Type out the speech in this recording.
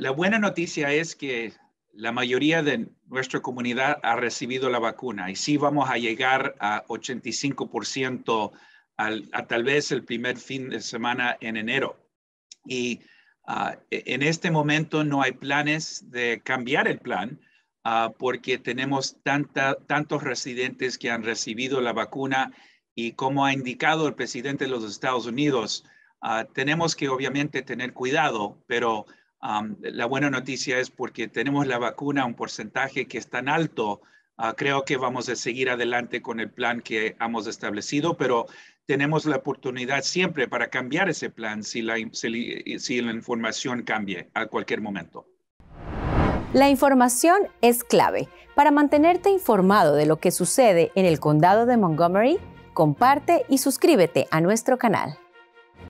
La buena noticia es que la mayoría de nuestra comunidad ha recibido la vacuna y sí vamos a llegar a 85% al, a tal vez el primer fin de semana en enero. Y ah, e, en este momento no hay planes de cambiar el plan ah, porque tenemos tanta, tantos residentes que han recibido la vacuna y como ha indicado el presidente de los Estados Unidos, ah, tenemos que obviamente tener cuidado, pero la buena noticia es porque tenemos la vacuna, un porcentaje que es tan alto, ah, creo que vamos a seguir adelante con el plan que hemos establecido, pero tenemos la oportunidad siempre para cambiar ese plan si la, si la información cambie a cualquier momento. La información es clave. Para mantenerte informado de lo que sucede en el condado de Montgomery, comparte y suscríbete a nuestro canal.